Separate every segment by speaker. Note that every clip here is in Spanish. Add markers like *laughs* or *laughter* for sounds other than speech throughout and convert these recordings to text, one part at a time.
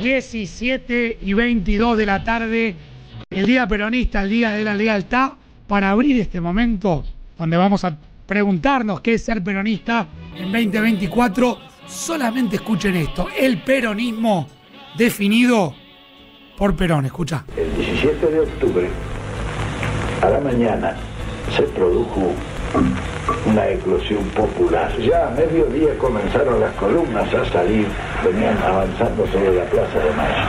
Speaker 1: 17 y 22 de la tarde, el día peronista, el día de la lealtad, para abrir este momento donde vamos a preguntarnos qué es ser peronista en 2024. Solamente escuchen esto, el peronismo definido por Perón, escucha.
Speaker 2: El 17 de octubre a la mañana
Speaker 3: se produjo una eclosión popular. Ya a mediodía comenzaron las columnas a salir, venían avanzando sobre la Plaza de Mayo.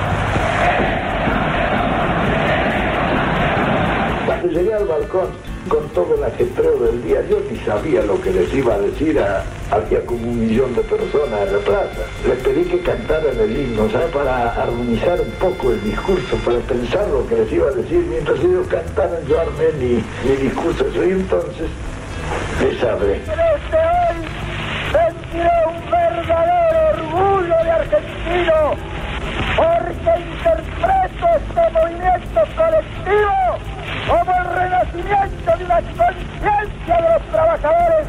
Speaker 3: Cuando llegué al balcón, con todo el ajetreo del día, yo ni sabía lo que les iba a decir a, había como un millón de personas en la plaza. Les pedí que cantaran el himno, ¿sabes? Para armonizar un poco el discurso, para pensar lo que les iba a decir. Mientras ellos cantaran, yo armé mi, mi discurso. Y entonces desde hoy
Speaker 4: un verdadero orgullo de argentino porque
Speaker 1: interpreto este movimiento colectivo como el renacimiento de la conciencia de los trabajadores.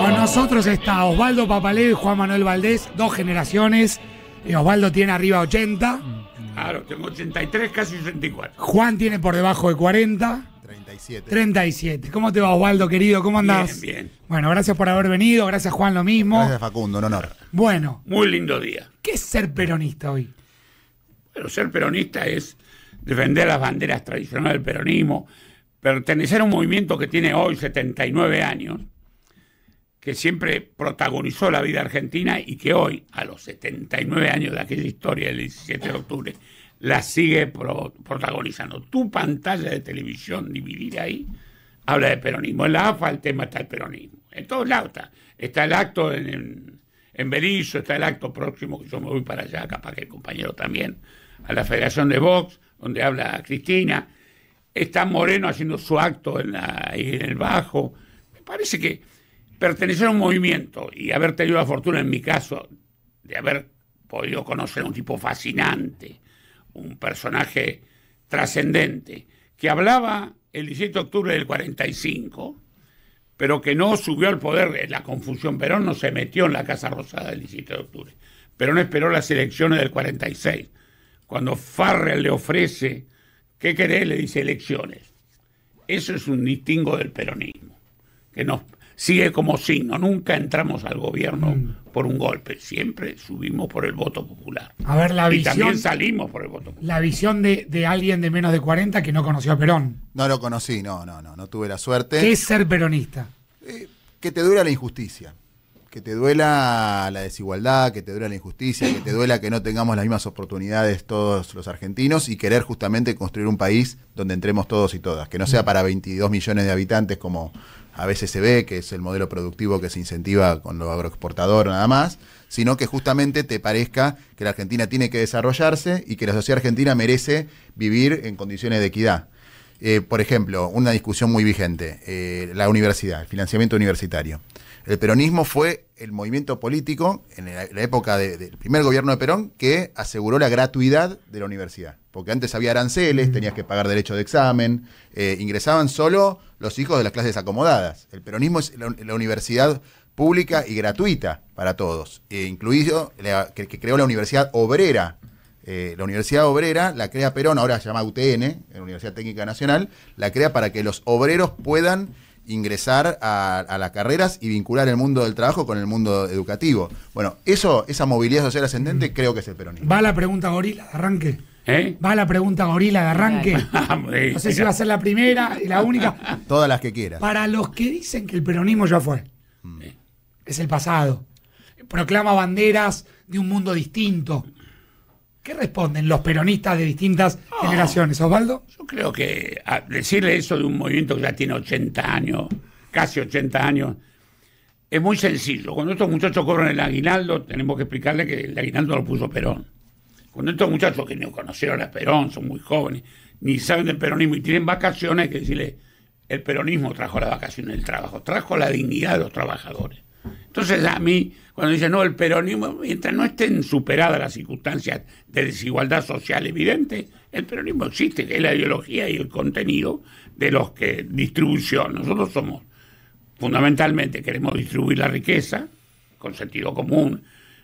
Speaker 1: Con nosotros está Osvaldo Papaleo y Juan Manuel Valdés, dos generaciones. Y eh, Osvaldo tiene arriba 80
Speaker 3: Claro, tengo 83, casi 84.
Speaker 1: Juan tiene por debajo de 40. 37. 37. ¿Cómo te va, Osvaldo, querido? ¿Cómo andás? Bien, bien. Bueno, gracias por haber venido. Gracias, Juan, lo mismo. Gracias,
Speaker 3: Facundo, un honor. Bueno. Muy lindo día.
Speaker 1: ¿Qué es ser peronista hoy?
Speaker 3: Bueno, ser peronista es defender las banderas tradicionales del peronismo, pertenecer a un movimiento que tiene hoy 79 años que siempre protagonizó la vida argentina y que hoy, a los 79 años de aquella historia del 17 de octubre, la sigue protagonizando. Tu pantalla de televisión dividida ahí habla de peronismo. En la AFA el tema está el peronismo. En todos lados está. Está el acto en, en, está el acto próximo, que yo me voy para allá, capaz que el compañero también, a la Federación de Vox, donde habla Cristina. Está Moreno haciendo su acto en, en el Bajo. Me parece que pertenecer a un movimiento y haber tenido la fortuna, en mi caso, de haber podido conocer a un tipo fascinante, un personaje trascendente, que hablaba el 17 de octubre del 45, pero que no subió al poder la confusión. Perón no se metió en la Casa Rosada el 17 de octubre. Perón esperó las elecciones del 46. Cuando Farrell le ofrece, ¿qué querés? Le dice elecciones. Eso es un distingo del peronismo, que nos sigue como signo. Nunca entramos al gobierno mm. por un golpe, siempre subimos por el voto popular.
Speaker 1: A ver, la visión. también salimos por el voto popular. La visión de, alguien de menos de 40 que no conoció a Perón.
Speaker 2: No lo conocí, no, no, no, no tuve la suerte. ¿Qué es ser
Speaker 1: peronista?
Speaker 2: Eh, que te duela la injusticia. Que te duela la desigualdad, que te duela la injusticia, que te duela que no tengamos las mismas oportunidades todos los argentinos y querer justamente construir un país donde entremos todos y todas, que no sea mm. para 22 millones de habitantes como, a veces se ve que es el modelo productivo que se incentiva con lo agroexportador nada más, sino que justamente te parezca que la Argentina tiene que desarrollarse y que la sociedad argentina merece vivir en condiciones de equidad. Eh, por ejemplo, una discusión muy vigente, eh, la universidad, el financiamiento universitario. El peronismo fue el movimiento político en la, época del primer gobierno de Perón que aseguró la gratuidad de la universidad. Porque antes había aranceles, mm. tenías que pagar derecho de examen, eh, ingresaban solo los hijos de las clases acomodadas. El peronismo es la, universidad pública y gratuita para todos, e incluido el que, creó la Universidad Obrera. Eh, la Universidad Obrera la crea Perón, ahora se llama UTN, la Universidad Técnica Nacional, la crea para que los obreros puedan ingresar a, las carreras y vincular el mundo del trabajo con el mundo educativo. Bueno, eso, esa movilidad social ascendente mm. creo que es el peronismo.
Speaker 1: Va la pregunta gorila de arranque. ¿Eh? Va la pregunta gorila de arranque.
Speaker 2: *laughs* Ah, no sé si va a ser
Speaker 1: la primera y la única.
Speaker 2: *laughs* Todas las que quieras.
Speaker 1: Para los que dicen que el peronismo ya fue. Mm. Es el pasado. Proclama banderas de un mundo distinto. ¿Qué responden los peronistas de distintas generaciones, Osvaldo?
Speaker 3: Yo creo que decirle eso de un movimiento que ya tiene 80 años, casi 80 años, es muy sencillo. Cuando estos muchachos corren el aguinaldo, tenemos que explicarle que el aguinaldo lo puso Perón. Cuando estos muchachos que no conocieron a Perón, son muy jóvenes, ni saben del peronismo y tienen vacaciones, hay que decirle, el peronismo trajo la vacación el trabajo, trajo la dignidad de los trabajadores. Entonces a mí, cuando dicen, no, el peronismo, mientras no estén superadas las circunstancias de desigualdad social evidente, el peronismo existe, que es la ideología y el contenido de los que distribución. Nosotros somos, fundamentalmente, queremos distribuir la riqueza con sentido común,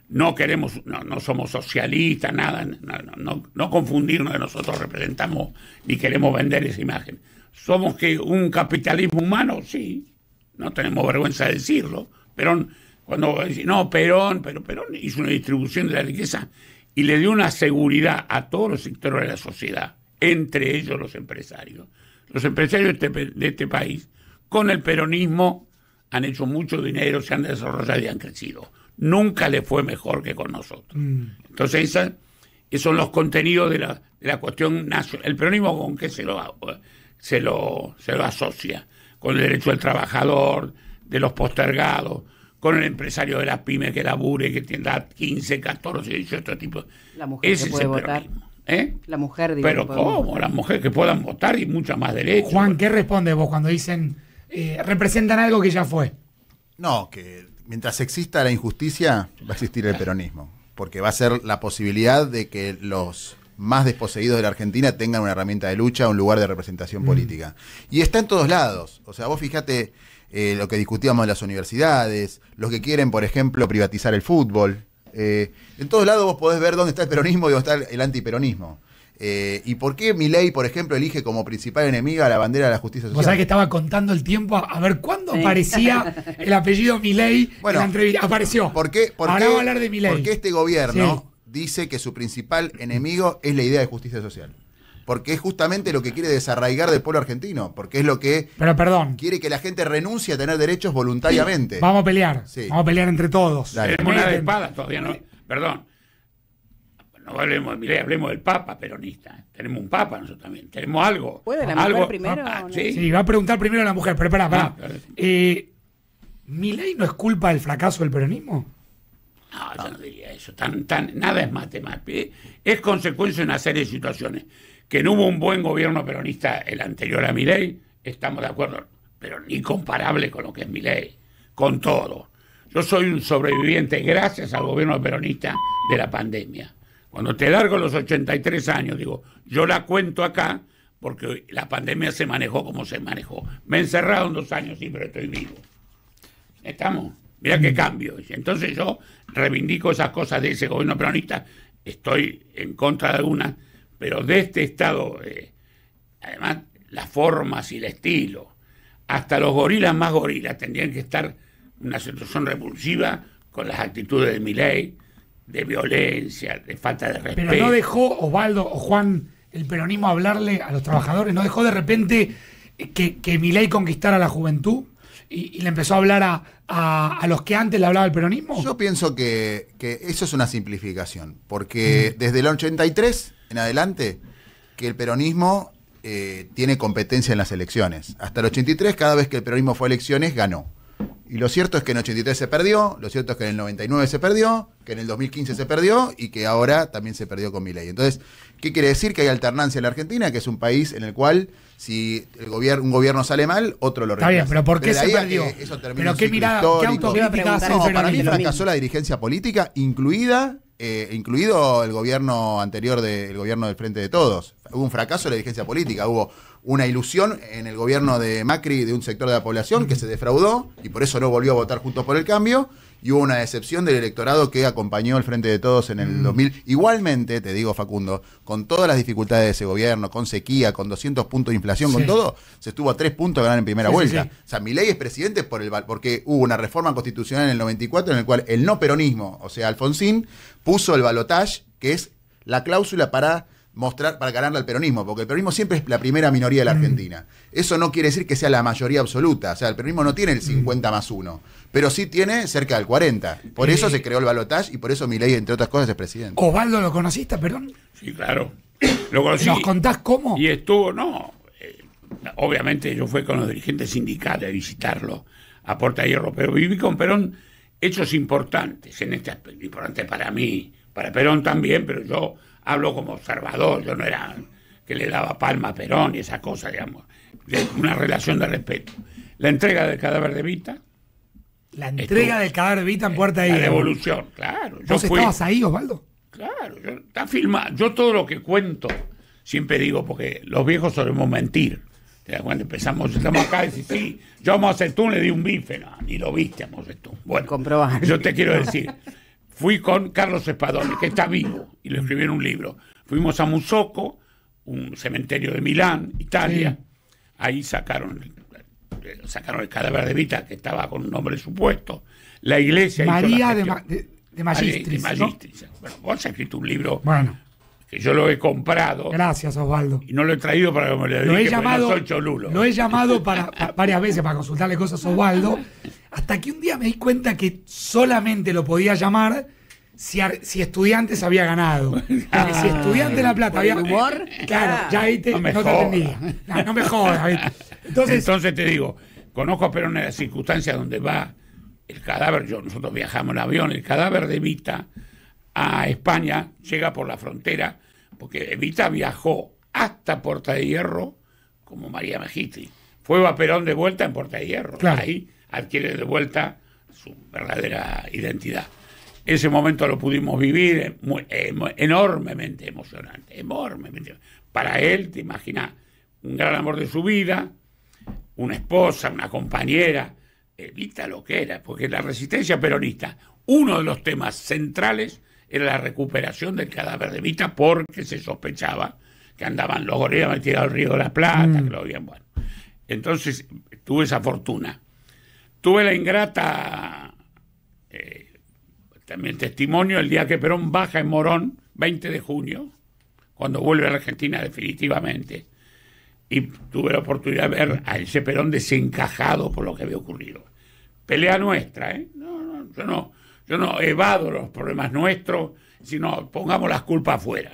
Speaker 3: no queremos, no, somos socialistas, nada, no, confundirnos que nosotros representamos ni queremos vender esa imagen. Somos que un capitalismo humano, sí, no tenemos vergüenza de decirlo, Perón, cuando dice, no, Perón, pero Perón hizo una distribución de la riqueza y le dio una seguridad a todos los sectores de la sociedad, entre ellos los empresarios. Los empresarios de este, este país, con el peronismo, han hecho mucho dinero, se han desarrollado y han crecido. Nunca le fue mejor que con nosotros. Mm. Entonces, esos son los contenidos de la, cuestión nacional. ¿El peronismo con qué se lo, se, lo, se lo asocia? Con el derecho del trabajador, de los postergados, con el empresario de las pymes que labure, que tienda 15, 14, 18 tipos.
Speaker 4: La mujer Ese puede votar. ¿Eh? La mujer, digamos, Pero ¿cómo?
Speaker 3: Las mujeres que puedan votar y mucho más derecho.
Speaker 1: Juan, ¿qué responde vos cuando dicen eh, representan algo que ya fue?
Speaker 2: No, que mientras exista la injusticia, va a existir el peronismo. Porque va a ser la posibilidad de que los más desposeídos de la Argentina tengan una herramienta de lucha, un lugar de representación mm. política. Y está en todos lados. O sea, vos fíjate eh, lo que discutíamos en las universidades, los que quieren, por ejemplo, privatizar el fútbol. Eh, en todos lados vos podés ver dónde está el peronismo y dónde está el antiperonismo. Eh, ¿Y por qué Milei, por ejemplo, elige como principal enemiga la bandera de la justicia social? Vos sabés que
Speaker 1: estaba contando el tiempo a, ver cuándo aparecía *laughs* el apellido Milei en la entrevista. Apareció. ¿por qué, por a hablar de Milei. Porque este gobierno
Speaker 2: dice que su principal enemigo es la idea de justicia social porque es justamente lo que quiere desarraigar del pueblo argentino, porque es lo que quiere que la gente renuncie
Speaker 1: a tener derechos voluntariamente. Vamos a pelear, vamos a pelear entre todos. Tenemos
Speaker 3: todavía, ¿no? Perdón. No hablemos de hablemos del Papa peronista. Tenemos un Papa nosotros también. Tenemos algo. ¿Puede algo, primero? Ah, ¿sí? va a
Speaker 1: preguntar primero la mujer, pero pará, pará. No, ah, eh, no es culpa del fracaso del peronismo?
Speaker 3: No, yo no diría eso. Tan, nada es más tema. Es consecuencia de una serie de situaciones que no hubo un buen gobierno peronista el anterior a mi ley, estamos de acuerdo, pero ni comparable con lo que es mi ley, con todo. Yo soy un sobreviviente gracias al gobierno peronista de la pandemia. Cuando te largo los 83 años, digo, yo la cuento acá porque la pandemia se manejó como se manejó. Me encerraron encerrado dos años, sí, pero estoy vivo. ¿Estamos? Mira qué cambio. Entonces yo reivindico esas cosas de ese gobierno peronista. Estoy en contra de algunas pero de este estado, eh, además las formas y el estilo, hasta los gorilas más gorilas tendrían que estar en una situación repulsiva con las actitudes de Milei, de violencia, de falta de respeto. Pero no dejó
Speaker 1: Osvaldo o Juan el peronismo hablarle a los trabajadores, no dejó de repente que, que Milei conquistara la juventud y, le empezó a hablar a, los que antes le hablaba el peronismo? Yo pienso que, eso
Speaker 2: es una simplificación, porque mm. desde el 83 en adelante, que el peronismo eh, tiene competencia en las elecciones. Hasta el 83, cada vez que el peronismo fue a elecciones, ganó. Y lo cierto es que en 83 se perdió, lo cierto es que en el 99 se perdió, que en el 2015 se perdió y que ahora también se perdió con mi ley. Entonces, ¿qué quiere decir? Que hay alternancia en la Argentina, que es un país en el cual si el gobierno, un gobierno sale mal, otro lo reemplaza. Está bien, pero ¿por qué se perdió? Eso pero qué mirada, qué autocrítica no, para mí fracasó la dirigencia política, incluida eh, incluido el gobierno anterior del gobierno del Frente de Todos. Hubo un fracaso en la dirigencia política, hubo una ilusión en el gobierno de Macri de un sector de la población que se defraudó y por eso no volvió a votar Juntos por el Cambio y hubo una decepción del electorado que acompañó al Frente de Todos en el 2000. Mm. Igualmente, te digo Facundo, con todas las dificultades de ese gobierno, con sequía, con 200 puntos de inflación, con todo, se estuvo a tres puntos de ganar en primera vuelta. o sea, ley es presidente por el, porque hubo una reforma constitucional en el 94 en el cual el no peronismo, o sea, Alfonsín, puso el balotaje, que es la cláusula para mostrar para ganarle al peronismo, porque el peronismo siempre es la primera minoría de la mm. Argentina. Eso no quiere decir que sea la mayoría absoluta, o sea, el peronismo no tiene el 50 mm. más 1, pero sí tiene cerca del 40. Por eso eh. se creó el balotaje y por eso mi
Speaker 3: ley, entre otras cosas, es presidente.
Speaker 1: Osvaldo, ¿lo conociste, perdón?
Speaker 3: Sí, claro. *coughs* Lo ¿Nos contás cómo? Y estuvo, no, eh, obviamente yo fui con los dirigentes sindicales a visitarlo a Porta Hierro, pero viví con Perón hechos importantes en este aspecto, importante para mí, para Perón también, pero yo hablo como observador, yo no era que le daba palma a Perón y esa cosa, digamos, de una relación de respeto. La entrega del cadáver de
Speaker 1: Vita. La entrega del cadáver de Vita en eh, Puerta de La devolución, claro. Yo estabas ahí, Osvaldo? Claro, yo,
Speaker 3: está filmado. Yo todo lo que cuento, siempre digo, porque los viejos solemos mentir. Cuando empezamos, estamos acá y decís, sí, yo a tú le di un bife, no, ni lo viste a tú Bueno, yo te quiero decir, *laughs* Fui con Carlos Espadone, que está vivo, y le escribieron un libro. Fuimos a Musocco, un cementerio de Milán, Italia. Ahí sacaron, sacaron el cadáver de Vita, que estaba con un nombre supuesto. La iglesia. María
Speaker 1: de, de, Magistris.
Speaker 3: Bueno, vos has escrito un libro. Que yo lo he comprado.
Speaker 1: Gracias, Osvaldo. Y no
Speaker 3: lo he traído para que me lo, dedique, he llamado,
Speaker 1: no he llamado para, varias veces para consultarle cosas a Osvaldo. *laughs* Hasta que un día me di cuenta que solamente lo podía llamar si, si estudiantes había ganado. *laughs* si estudiante de La Plata había. mejor Claro, ya ahí no,
Speaker 3: te atendía. No, me Entonces, Entonces te digo, conozco pero en las circunstancias donde va el cadáver, yo, nosotros viajamos en avión, el cadáver de Evita a España llega por la frontera, porque Evita viajó hasta Puerta de Hierro como María Magistri. Fue a Perón de vuelta en Puerta de Hierro. Ahí adquiere de vuelta su verdadera identidad. Ese momento lo pudimos vivir eh, eh, enormemente emocionante, enormemente. Para él, te imaginas, un gran amor de su vida, una esposa, una compañera, evita eh, lo que era, porque la resistencia peronista, uno de los temas centrales era la recuperación del cadáver de Vita porque se sospechaba que andaban los gorilas metidos al río de la Plata, que mm. lo habían, bueno. Entonces tuve esa fortuna Tuve la ingrata eh, también testimonio el día que Perón baja en Morón, 20 de junio, cuando vuelve a la Argentina definitivamente. Y tuve la oportunidad de ver a ese Perón desencajado por lo que había ocurrido. Pelea nuestra, ¿eh? No, no, yo no, yo no evado los problemas nuestros, sino pongamos las culpas afuera.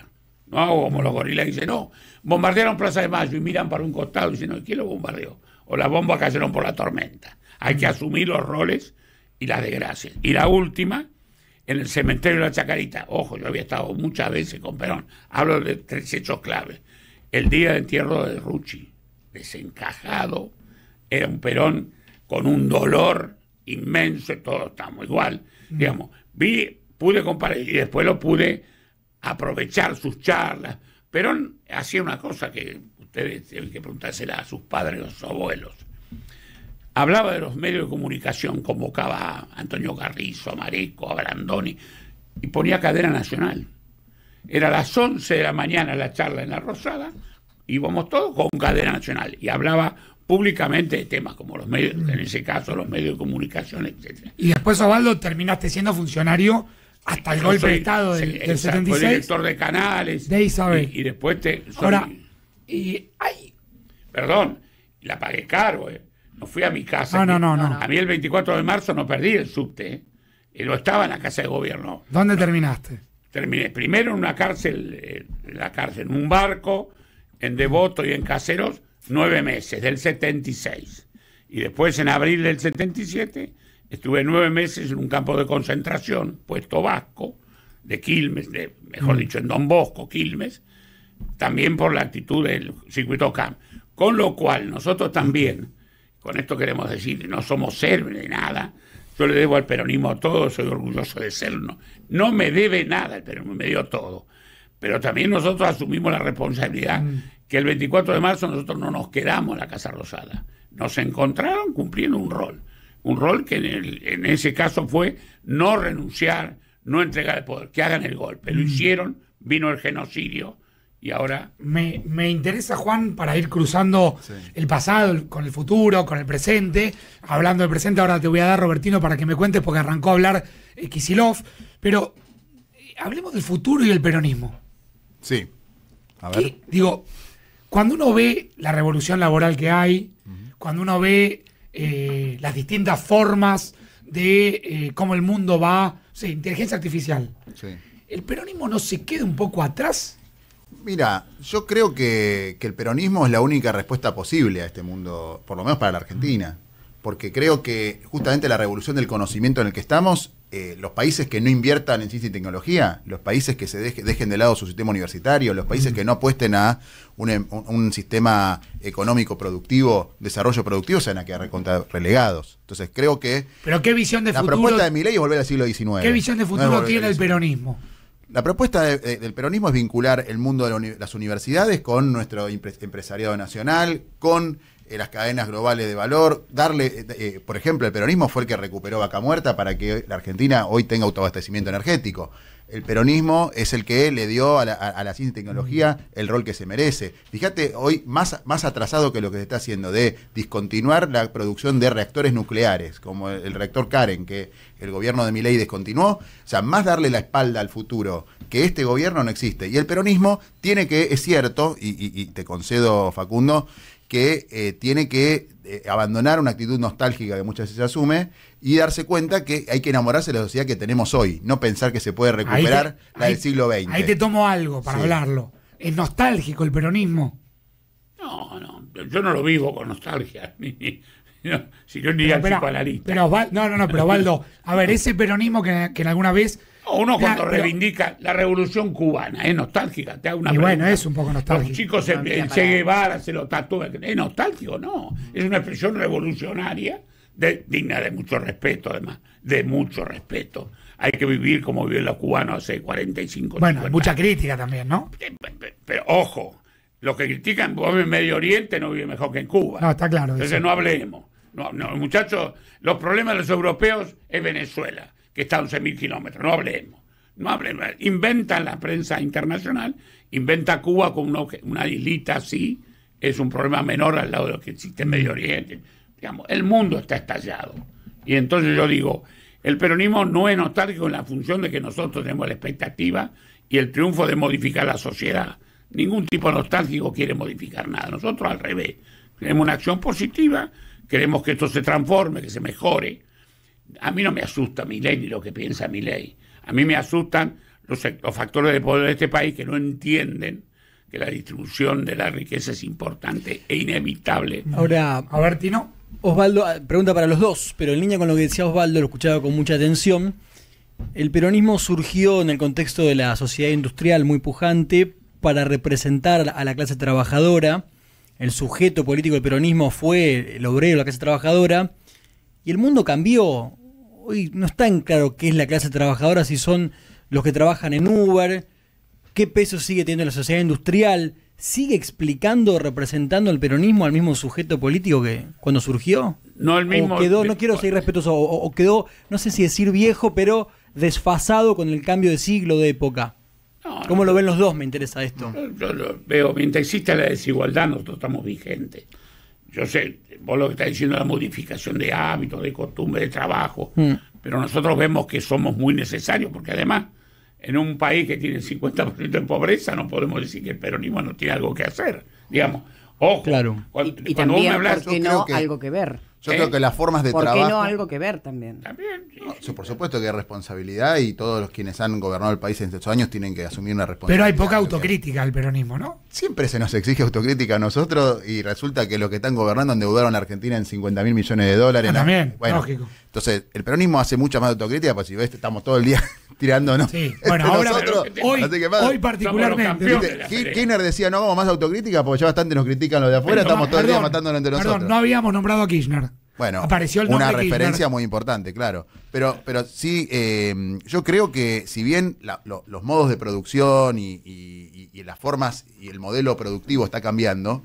Speaker 3: No hago como los gorilas y dicen, no, bombardearon Plaza de Mayo y miran para un costado y dicen, no, ¿quién lo bombardeó? O las bombas cayeron por la tormenta. Hay que asumir los roles y las desgracias. Y la última, en el cementerio de la Chacarita. Ojo, yo había estado muchas veces con Perón. Hablo de tres hechos claves. El día de entierro de Rucci, desencajado, era un Perón con un dolor inmenso, todos estamos igual. Mm. Digamos, vi, pude comparar y después lo pude aprovechar sus charlas. Perón hacía una cosa que ustedes tienen que preguntársela a sus padres o a sus abuelos hablaba de los medios de comunicación, convocaba a Antonio Carrizo, a Mareco, a Brandoni, y ponía cadena nacional. Era a las 11 de la mañana la charla en La Rosada, íbamos todos con cadena nacional, y hablaba públicamente de temas como los medios, en ese caso los medios de comunicación, etc.
Speaker 1: Y después, Osvaldo, terminaste siendo funcionario hasta el golpe de Estado del, del 76. director
Speaker 3: de canales.
Speaker 1: De Isabel.
Speaker 3: Y, después te... Ahora, y, ay, perdón, la pagué caro, eh no fui a mi casa. Ah, no, no, no, A mí el 24 de marzo no perdí el subte. ¿eh? Y lo estaba en la casa de gobierno.
Speaker 1: ¿Dónde terminaste?
Speaker 3: Terminé primero en una cárcel, eh, en la cárcel, en un barco, en Devoto y en Caseros, nueve meses, del 76. Y después en abril del 77 estuve nueve meses en un campo de concentración, Puesto Vasco, de Quilmes, de, mejor mm. dicho, en Don Bosco, Quilmes, también por la actitud del circuito CAM. Con lo cual, nosotros también con esto queremos decir, no somos serve de nada. Yo le debo al peronismo todo, soy orgulloso de serlo. No, me debe nada, el peronismo me dio todo. Pero también nosotros asumimos la responsabilidad mm. que el 24 de marzo nosotros no nos quedamos en la Casa Rosada. Nos encontraron cumpliendo un rol. Un rol que en, en ese caso fue no renunciar, no entregar el poder, que hagan el golpe. Lo mm. hicieron, vino el genocidio, y ahora.
Speaker 1: Me, interesa, Juan, para ir cruzando el pasado con el futuro, con el presente. Hablando del presente, ahora te voy a dar, Robertino, para que me cuentes, porque arrancó a hablar eh, Pero eh, hablemos del futuro y del peronismo. Sí. A ver. digo, cuando uno ve la revolución laboral que hay, cuando uno ve eh, las distintas formas de eh, cómo el mundo va, o inteligencia artificial, ¿el peronismo no se queda un poco atrás? Mira, yo creo
Speaker 2: que, el peronismo es la única respuesta posible a este mundo, por lo menos para la Argentina, porque creo que justamente la revolución del conocimiento en el que estamos, eh, los países que no inviertan en ciencia y tecnología, los países que se dejen de lado su sistema universitario, los países mm. que no apuesten a em, un, sistema económico productivo, desarrollo productivo, se van a quedar relegados. Entonces creo que...
Speaker 1: Pero qué visión de la futuro... La propuesta de mi ley es volver al siglo XIX. ¿Qué visión de futuro tiene el peronismo?
Speaker 2: La propuesta del peronismo es vincular el mundo de las universidades con nuestro empresariado nacional, con eh, las cadenas globales de valor, darle, eh, eh, por ejemplo, el peronismo fue el que recuperó vaca muerta para que la Argentina hoy tenga autoabastecimiento energético el peronismo es el que le dio a la, ciencia y tecnología el rol que se merece. Fíjate, hoy más, más atrasado que lo que se está haciendo, de discontinuar la producción de reactores nucleares, como el, reactor Karen, que el gobierno de Milei descontinuó, o sea, más darle la espalda al futuro, que este gobierno no existe. Y el peronismo tiene que, es cierto, y, te concedo, Facundo, que eh, tiene que eh, abandonar una actitud nostálgica que muchas veces se asume y darse cuenta que hay que enamorarse de la sociedad que tenemos hoy, no pensar que se puede recuperar
Speaker 1: la del siglo XX. Ahí te tomo algo para hablarlo. ¿Es nostálgico el peronismo?
Speaker 3: No, no, yo no lo vivo con nostalgia, *laughs* si yo ni pero, pero,
Speaker 1: no, no, no, pero Valdo, a ver, *laughs* ese peronismo que en alguna vez uno cuando reivindica la revolución cubana, es nostálgica, te hago una Y bueno, es un poco nostálgico. Los
Speaker 3: chicos se, Che Guevara se lo tatúan, es nostálgico, no, es una expresión revolucionaria digna de mucho respeto, además, de mucho respeto. Hay que vivir como viven los cubanos
Speaker 1: hace 45 años. Bueno, mucha crítica también, ¿no? Eh,
Speaker 3: pero, ojo, los que critican, vos en Medio Oriente no vive mejor que en Cuba. No, está
Speaker 1: claro. Entonces no hablemos.
Speaker 3: muchachos, los problemas de los europeos es Venezuela está a 11.000 kilómetros, no hablemos. No hablemos. Inventa la prensa internacional, inventa Cuba con una, una islita así, es un problema menor al lado de lo que existe en Medio mm. Oriente. Digamos, el mundo está estallado. Y entonces yo digo, el peronismo no es nostálgico en la función de que nosotros tenemos la expectativa y el triunfo de modificar la sociedad. Ningún tipo nostálgico quiere modificar nada. Nosotros al revés. Tenemos una acción positiva, queremos que esto se transforme, que se mejore. A mí no me asusta mi ley ni lo que piensa mi ley. A mí me asustan los, factores de poder de este país que no entienden que la distribución de la riqueza es importante e inevitable.
Speaker 5: Ahora, a Osvaldo, ah, pregunta para los dos, pero en línea con lo que decía Osvaldo, lo escuchaba con mucha atención. El peronismo surgió en el contexto de la sociedad industrial muy pujante para representar a la clase trabajadora. El sujeto político del peronismo fue el obrero, la clase trabajadora. Y el mundo cambió hoy no está en claro qué es la clase trabajadora, si son los que trabajan en Uber, qué peso sigue teniendo la sociedad industrial, sigue explicando, o representando el peronismo al mismo sujeto político que cuando surgió. No el mismo. no quiero ser irrespetuoso. o, quedó, no sé si decir viejo, pero desfasado con el cambio de siglo, de época. ¿Cómo lo ven los dos? Me interesa
Speaker 3: esto. lo veo, mientras exista la desigualdad, nosotros estamos vigentes yo sé, vos lo que estás diciendo la modificación de hábitos, de costumbres, de trabajo, mm. pero nosotros vemos que somos muy necesarios, porque además, en un país que tiene 50% de pobreza, no podemos decir que el peronismo no tiene algo que hacer, digamos. Ojo, claro. Cuando, y, también, hablas, algo que
Speaker 5: ver? Yo creo ¿Eh? que las formas de trabajo... no algo que ver también? También,
Speaker 2: Por supuesto que hay responsabilidad y todos los quienes han gobernado el país en estos años tienen que asumir una responsabilidad. Pero
Speaker 1: hay poca autocrítica al
Speaker 5: peronismo, ¿no? siempre
Speaker 1: se nos exige autocrítica
Speaker 2: a nosotros y resulta que los que están gobernando endeudaron a la Argentina en 50 mil millones de dólares. Ah, también, lógico. Entonces, el peronismo hace mucha más autocrítica, pues si ves, estamos todo el día *laughs* tirándonos. Sí, bueno, ahora, hoy, hoy particularmente. Kirchner decía, no hagamos más autocrítica porque ya bastante nos critican los de afuera, estamos todo el día matándonos entre nosotros. Perdón,
Speaker 1: no habíamos nombrado a Kirchner.
Speaker 2: Bueno, Apareció una referencia muy importante, claro. Pero, pero sí, eh, yo creo que si bien los modos de producción y, las formas y el modelo productivo está cambiando,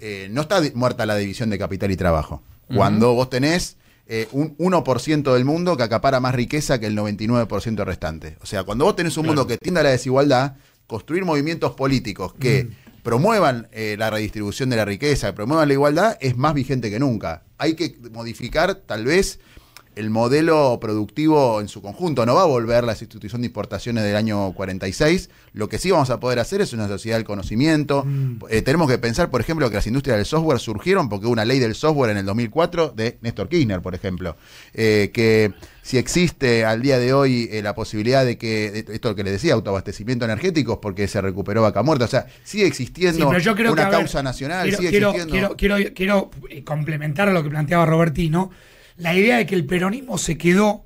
Speaker 2: eh, no está muerta la división de capital y trabajo. Cuando vos tenés eh, un 1% del mundo que acapara más riqueza que el 99% restante. O sea, cuando vos tenés un mundo que tiende a la desigualdad, construir movimientos políticos que... Mm promuevan eh, la redistribución de la riqueza, promuevan la igualdad, es más vigente que nunca. Hay que modificar tal vez el modelo productivo en su conjunto. No va a volver la institución de importaciones del año 46. Lo que sí vamos a poder hacer es una sociedad del conocimiento. Mm. Eh, tenemos que pensar, por ejemplo, que las industrias del software surgieron porque hubo una ley del software en el 2004 de Néstor Kirchner, por ejemplo, eh, que si existe al día de hoy eh, la posibilidad de que, esto lo que le decía, autoabastecimiento energético, porque se recuperó vaca muerta, o sea, sigue existiendo una causa nacional,
Speaker 1: quiero, complementar lo que planteaba Robertino la idea de que el peronismo se quedó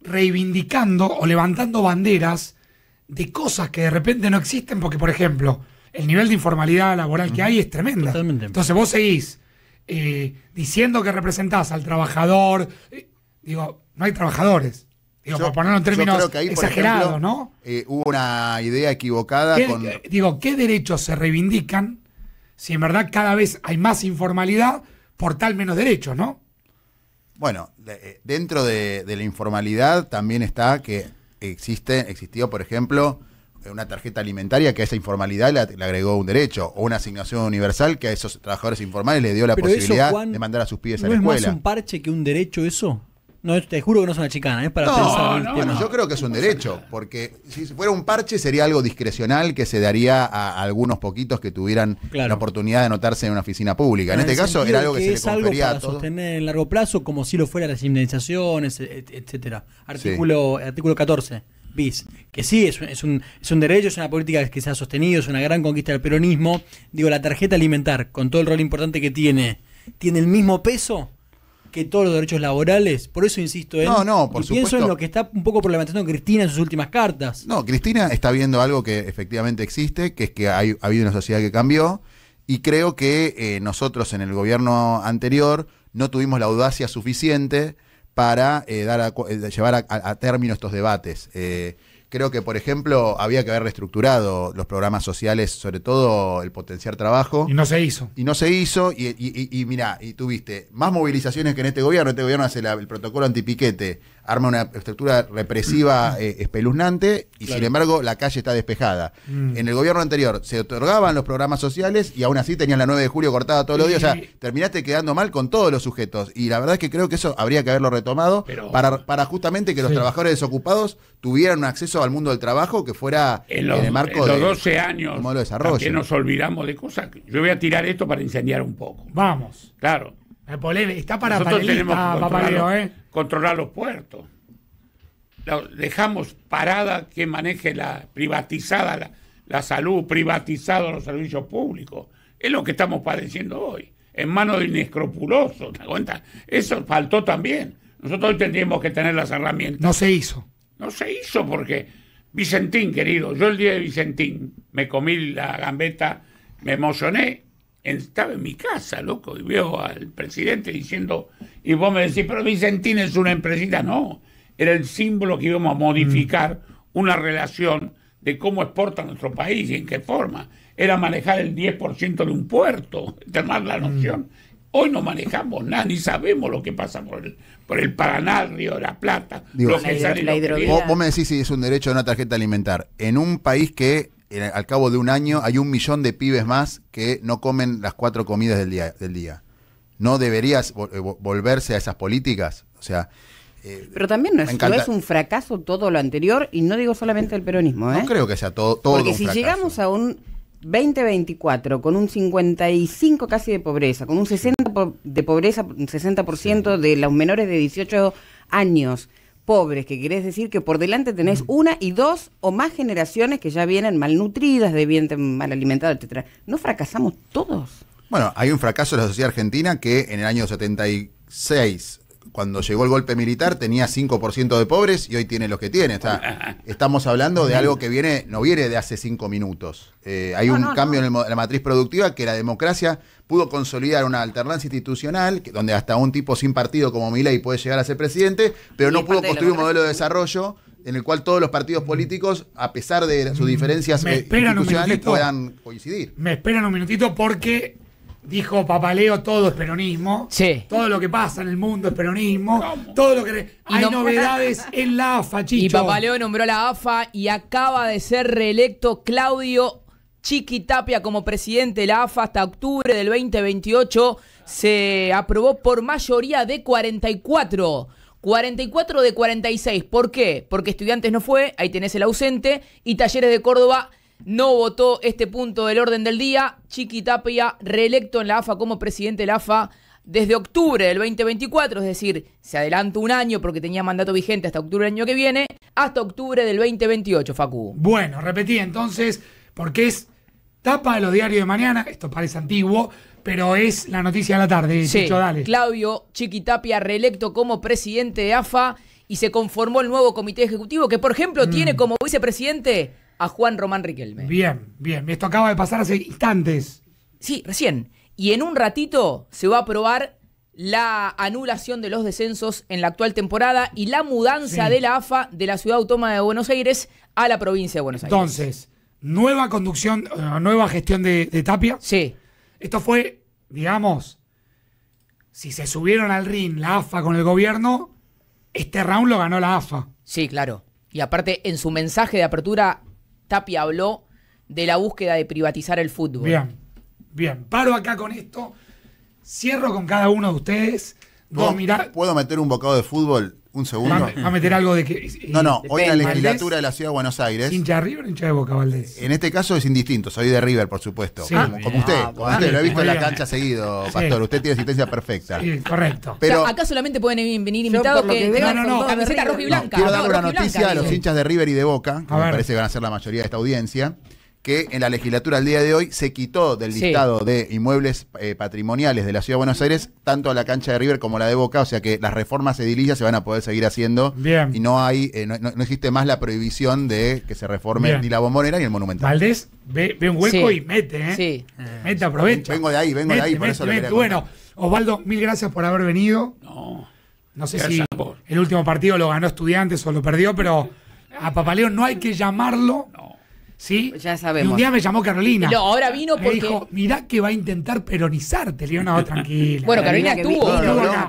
Speaker 1: reivindicando o levantando banderas de cosas que de repente no existen, porque por ejemplo, el nivel de informalidad laboral que hay es tremendo. Entonces vos seguís eh, diciendo que representás al trabajador, eh, digo, no hay trabajadores. Digo, por ponerlo en términos exagerados, ¿no? Eh, hubo
Speaker 2: una idea equivocada con...
Speaker 1: Digo, ¿qué derechos se reivindican si en verdad cada vez hay más informalidad por tal menos derechos, ¿no?
Speaker 2: Bueno, eh, dentro de, la informalidad también está que existe, existió, por ejemplo, una tarjeta alimentaria que a esa informalidad le, agregó un derecho, o una asignación universal que a esos trabajadores informales le dio la posibilidad de mandar a sus pies a la escuela. es más un
Speaker 5: parche que un derecho eso? No, te juro que no es una chicana, es ¿eh? para pensar. bueno, yo creo que es un derecho,
Speaker 2: porque si fuera un parche sería algo discrecional que se daría a algunos poquitos que tuvieran la oportunidad de anotarse en una oficina pública. En, este caso era algo que, se es le algo
Speaker 5: sostener en largo plazo, como si lo fueran las indemnizaciones, e, etcétera. Artículo, artículo 14 bis, que sí, es, es, un, es un derecho, es una política que se ha sostenido, es una gran conquista del peronismo. Digo, la tarjeta alimentar, con todo el rol importante que tiene, ¿tiene el mismo peso que todos los derechos laborales. Por eso insisto en. No, no, por y Pienso en lo que está un poco problematizando Cristina en sus últimas
Speaker 2: cartas. No, Cristina está viendo algo que efectivamente existe, que es que ha habido una sociedad que cambió. Y creo que eh, nosotros en el gobierno anterior no tuvimos la audacia suficiente para eh, eh, llevar a, término estos debates. Creo que, por ejemplo, había que haber reestructurado los programas sociales, sobre todo el potenciar trabajo. Y no se hizo. Y no se hizo. Y, y, y, y tuviste más movilizaciones que en este gobierno. Este gobierno hace el protocolo antipiquete arma una estructura represiva eh, espeluznante y sin embargo la calle está despejada. Mm. En el gobierno anterior se otorgaban los programas sociales y aún así tenían la 9 de julio cortada todos los días. O sea, terminaste quedando mal con todos los sujetos. Y la verdad es que creo que eso habría que haberlo retomado para, justamente que los trabajadores desocupados tuvieran un acceso al
Speaker 3: mundo del trabajo que fuera en, los, el marco de los 12 años desarrollo. que nos olvidamos de cosas. Yo voy a tirar esto para incendiar un poco.
Speaker 1: Vamos. Claro. Eh, está para ¿eh?
Speaker 3: controlar los puertos. Dejamos parada que maneje la privatizada la, salud, privatizado los servicios públicos. Es lo que estamos padeciendo hoy, en manos de inescrupulosos. ¿Te cuenta? Eso faltó también. Nosotros hoy tendríamos que tener las herramientas. No se hizo. No se hizo porque Vicentín, querido, yo el día de Vicentín me comí la gambeta, me emocioné estaba en mi casa, loco, y veo al presidente diciendo, y vos me decís, pero Vicentín es una empresita. No, era el símbolo que íbamos a modificar mm. una relación de cómo exporta nuestro país y en qué forma. Era manejar el 10% de un puerto, *laughs* tener la mm. noción. Hoy no manejamos nada, ni sabemos lo que pasa por el, por el Paraná, Río de la Plata. los que la, vos,
Speaker 2: me decís si es un derecho a una tarjeta alimentar. En un país que al cabo de un año hay un millón de pibes más que no comen las cuatro comidas del día. Del día. ¿No deberías eh, volverse a esas políticas? O sea,
Speaker 4: eh, pero también no es, un fracaso todo lo anterior, y no digo solamente el peronismo. ¿eh? No creo
Speaker 2: que sea todo, todo Porque si llegamos
Speaker 4: a un 2024 con un 55 casi de pobreza, con un 60 de pobreza, un 60% de los menores de 18 años, pobres, que querés decir que por delante tenés mm. una y dos o más generaciones que ya vienen malnutridas, de bien mal alimentadas, etcétera. ¿No fracasamos todos?
Speaker 2: Bueno, hay un fracaso de la sociedad argentina que en el año 76 cuando llegó el golpe militar tenía 5% de pobres y hoy tiene los que tiene. estamos hablando de algo que viene, no viene de hace cinco minutos. Eh, hay un cambio en la matriz productiva que la democracia pudo consolidar una alternancia institucional, donde hasta un tipo sin partido como Milei puede llegar a ser presidente, pero no pudo construir un modelo de desarrollo en el cual todos los partidos políticos, a pesar de sus mm, diferencias eh, institucionales, puedan
Speaker 1: coincidir. Me esperan un minutito porque dijo Papaleo, todo es peronismo. Sí. Todo lo que pasa en el mundo es peronismo. Todo lo que... Hay novedades *laughs* en la AFA, Chicho. Y Papaleo
Speaker 4: nombró la AFA y acaba de ser reelecto Claudio Chiqui Tapia como presidente de la AFA hasta octubre del 2028. Se aprobó por mayoría de 44. 44 de 46. ¿Por qué? Porque Estudiantes no fue, ahí tenés el ausente, y Talleres de Córdoba no votó este punto del orden del día. Chiqui Tapia, reelecto en la AFA como presidente de la AFA desde octubre del 2024, es decir, se adelanta un año porque tenía mandato vigente hasta octubre del año que viene, hasta octubre del 2028, Facu.
Speaker 1: Bueno, repetí entonces, porque es tapa de los diarios de mañana, esto parece antiguo, pero es la noticia de la tarde, sí. dale.
Speaker 4: Claudio Chiquitapia reelecto como presidente de AFA y se conformó el nuevo comité ejecutivo que, por ejemplo, tiene mm. como vicepresidente a Juan Román Riquelme.
Speaker 1: Bien, bien. Esto acaba de pasar hace instantes.
Speaker 4: Sí, recién. Y en un ratito se va a aprobar la anulación de los descensos en la actual temporada y la mudanza de la AFA de la ciudad autónoma de Buenos Aires a la provincia de Buenos Aires.
Speaker 1: Entonces, nueva conducción, eh, nueva gestión de, de Tapia. Sí. Esto fue, digamos, si se subieron al ring la AFA con el gobierno, este round lo ganó la AFA. Sí, claro.
Speaker 4: Y aparte, en su mensaje de apertura Tapia habló de la búsqueda de privatizar el fútbol.
Speaker 1: Bien, bien. Paro acá con esto. Cierro con cada uno de ustedes. Dos, ¿Puedo
Speaker 2: meter un bocado de fútbol? Un segundo. Va a meter algo
Speaker 1: de que. No, no, hoy en la legislatura de la ciudad de Buenos Aires. ¿Hincha de River o hincha de Boca, Valdés?
Speaker 2: En este caso es indistinto, soy de River, por supuesto. Como, ah, usted, usted, lo he visto en la cancha seguido, Pastor. Usted tiene asistencia perfecta.
Speaker 1: Sí, correcto.
Speaker 4: Pero acá solamente pueden venir invitados que, no, no, no, camiseta roja y blanca. quiero dar una noticia a los
Speaker 2: hinchas de River y de Boca, que me parece que van a ser la mayoría de esta audiencia que en la legislatura al día de hoy se quitó del listado de inmuebles eh, patrimoniales de la Ciudad de Buenos Aires tanto la cancha de River como la de Boca, o sea que las reformas edilicias se van a poder seguir haciendo Bien. y no hay eh, no, existe más la prohibición de que se reforme ni la bombonera ni el monumental. Valdés
Speaker 1: ve, un hueco y mete, ¿eh? Sí. Mete, aprovecha. Vengo de ahí, vengo de ahí, por eso Bueno, Osvaldo, mil gracias por haber venido. No. No sé si el último partido lo ganó Estudiantes o lo perdió, pero a Papaleo no hay que llamarlo. No ¿sí? Ya sabemos. un día me llamó Carolina. No, ahora vino me dijo, mirá que va a intentar peronizarte. Le digo, tranquila. bueno, Carolina, estuvo.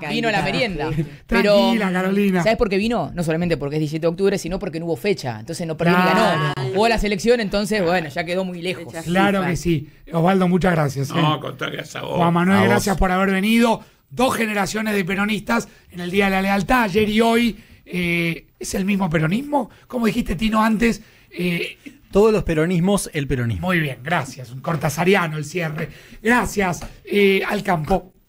Speaker 1: Vino, a la merienda.
Speaker 4: Pero, tranquila, Carolina. ¿Sabes por qué vino? No solamente porque es 17 de octubre, sino porque no hubo fecha. Entonces no perdió ganó. Jugó la selección, entonces, bueno, ya quedó muy lejos. claro que sí.
Speaker 1: Osvaldo, muchas gracias. con No, eh. gracias a vos. Juan Manuel, gracias por haber venido. Dos generaciones de peronistas en el Día de la Lealtad, ayer y hoy. Eh, ¿Es el mismo peronismo? Como dijiste, Tino, antes, eh, todos los peronismos el peronismo. Muy bien, gracias. Un cortasariano el cierre. Gracias eh, al campo.